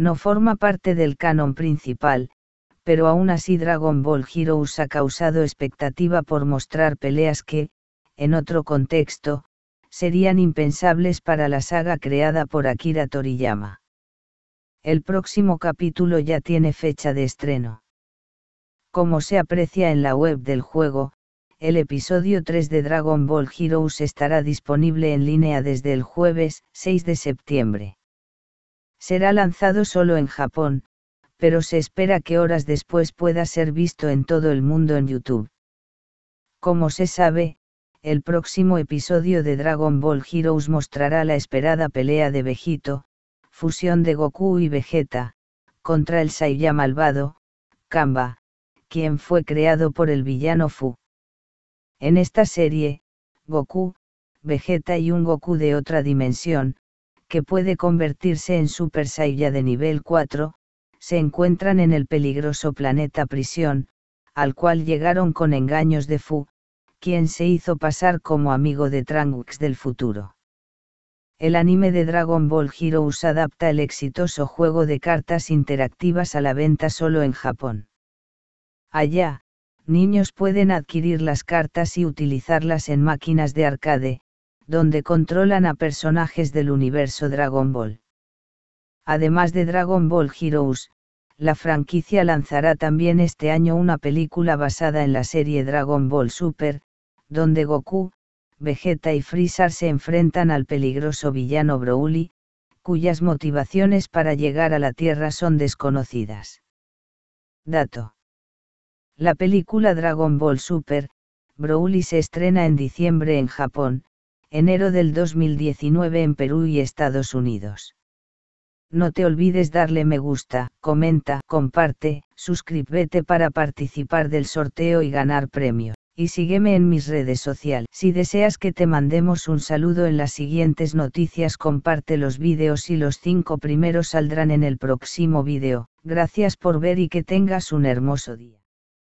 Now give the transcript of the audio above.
no forma parte del canon principal, pero aún así Dragon Ball Heroes ha causado expectativa por mostrar peleas que, en otro contexto, serían impensables para la saga creada por Akira Toriyama. El próximo capítulo ya tiene fecha de estreno. Como se aprecia en la web del juego, el episodio 3 de Dragon Ball Heroes estará disponible en línea desde el jueves 6 de septiembre. Será lanzado solo en Japón, pero se espera que horas después pueda ser visto en todo el mundo en YouTube. Como se sabe, el próximo episodio de Dragon Ball Heroes mostrará la esperada pelea de Vegito, fusión de Goku y Vegeta, contra el Saiya malvado, Kamba, quien fue creado por el villano Fu. En esta serie, Goku, Vegeta y un Goku de otra dimensión, que puede convertirse en Super Saiya de nivel 4, se encuentran en el peligroso planeta Prisión, al cual llegaron con engaños de Fu, quien se hizo pasar como amigo de Trunks del futuro. El anime de Dragon Ball Heroes adapta el exitoso juego de cartas interactivas a la venta solo en Japón. Allá, niños pueden adquirir las cartas y utilizarlas en máquinas de arcade, donde controlan a personajes del universo Dragon Ball. Además de Dragon Ball Heroes, la franquicia lanzará también este año una película basada en la serie Dragon Ball Super, donde Goku, Vegeta y Freezer se enfrentan al peligroso villano Broly, cuyas motivaciones para llegar a la Tierra son desconocidas. Dato. La película Dragon Ball Super, Broly se estrena en diciembre en Japón, enero del 2019 en Perú y Estados Unidos. No te olvides darle me gusta, comenta, comparte, suscríbete para participar del sorteo y ganar premios. Y sígueme en mis redes sociales. Si deseas que te mandemos un saludo en las siguientes noticias, comparte los vídeos y los cinco primeros saldrán en el próximo vídeo. Gracias por ver y que tengas un hermoso día.